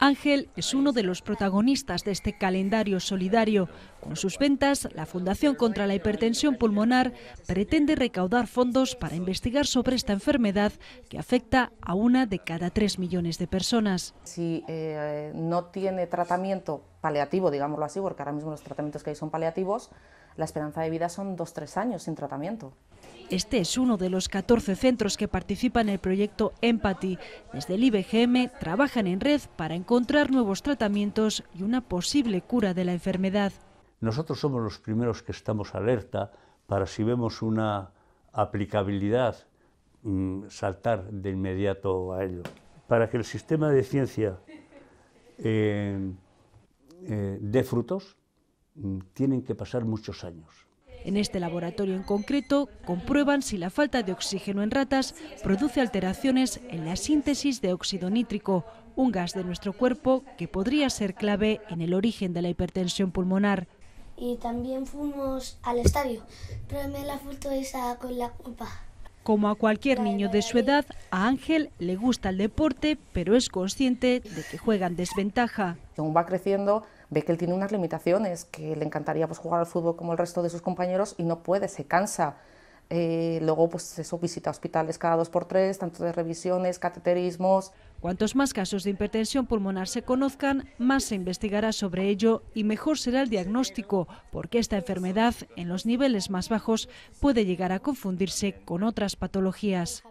Ángel es uno de los protagonistas de este calendario solidario. Con sus ventas, la Fundación contra la Hipertensión Pulmonar pretende recaudar fondos para investigar sobre esta enfermedad que afecta a una de cada tres millones de personas. Si eh, no tiene tratamiento paliativo, digámoslo así, porque ahora mismo los tratamientos que hay son paliativos, la esperanza de vida son dos, tres años sin tratamiento. Este es uno de los 14 centros que participan en el proyecto Empathy. Desde el IBGM trabajan en red para encontrar nuevos tratamientos y una posible cura de la enfermedad. Nosotros somos los primeros que estamos alerta para si vemos una aplicabilidad mm, saltar de inmediato a ello. Para que el sistema de ciencia eh, eh, dé frutos, mm, tienen que pasar muchos años. En este laboratorio en concreto comprueban si la falta de oxígeno en ratas produce alteraciones en la síntesis de óxido nítrico, un gas de nuestro cuerpo que podría ser clave en el origen de la hipertensión pulmonar. Y también fuimos al estadio. me la foto esa con la culpa. Como a cualquier niño de su edad, a Ángel le gusta el deporte, pero es consciente de que juega en desventaja. Según va creciendo, ve que él tiene unas limitaciones, que le encantaría pues, jugar al fútbol como el resto de sus compañeros y no puede, se cansa. Eh, luego, pues eso, visita hospitales cada dos por tres, tanto de revisiones, cateterismos. Cuantos más casos de hipertensión pulmonar se conozcan, más se investigará sobre ello y mejor será el diagnóstico, porque esta enfermedad, en los niveles más bajos, puede llegar a confundirse con otras patologías.